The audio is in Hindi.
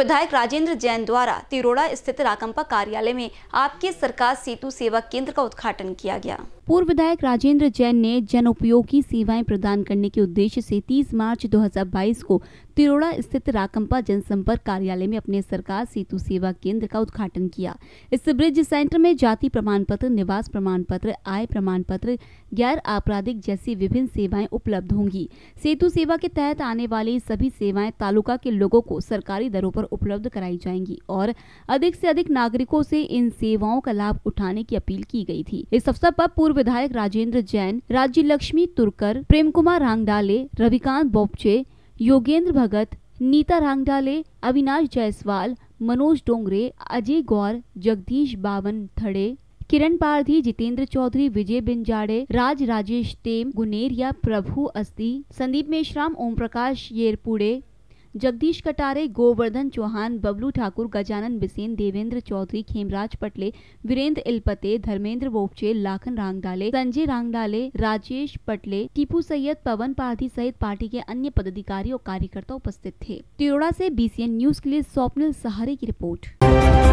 विधायक राजेंद्र जैन द्वारा तिरोड़ा स्थित राकंपा कार्यालय में आपके सरकार सेतु सेवा केंद्र का उद्घाटन किया गया पूर्व विधायक राजेंद्र जैन ने जन उपयोगी सेवाएं प्रदान करने के उद्देश्य से 30 मार्च 2022 को तिरोड़ा स्थित राकंपा जनसंपर्क कार्यालय में अपने सरकार सेतु सेवा केंद्र का उद्घाटन किया इस ब्रिज सेंटर में जाति प्रमाण पत्र निवास प्रमाण पत्र आय प्रमाण पत्र गैर आपराधिक जैसी विभिन्न सेवाएं उपलब्ध होंगी सेतु सेवा के तहत आने वाली सभी सेवाएं तालुका के लोगों को सरकारी दरों पर उपलब्ध कराई जाएंगी और अधिक से अधिक नागरिकों से इन सेवाओं का लाभ उठाने की अपील की गई थी इस अवसर पर पूर्व विधायक राजेंद्र जैन राज्य लक्ष्मी तुरकर प्रेम कुमार रांगडाले रविकांत बोपचे योगेंद्र भगत नीता रांगडाले अविनाश जायसवाल मनोज डोंगरे अजय गौर जगदीश बावन थड़े किरण पारधी जितेंद्र चौधरी विजय बिंजाड़े राज राजेश तेम गुनेरिया प्रभु अस्ती संदीप मेश्राम ओम प्रकाश येरपुड़े जगदीश कटारे गोवर्धन चौहान बबलू ठाकुर गजानन बिसेन देवेंद्र चौधरी खेमराज पटले वीरेंद्र इलपते धर्मेंद्र बोपचे लाखन रांगडाले संजय रांगडाले राजेश पटले टीपू सैयद पवन पारधी सहित पार्टी के अन्य पदाधिकारी और कार्यकर्ता उपस्थित थे तिरोड़ा ऐसी बी न्यूज के लिए स्वप्निल सहारे की रिपोर्ट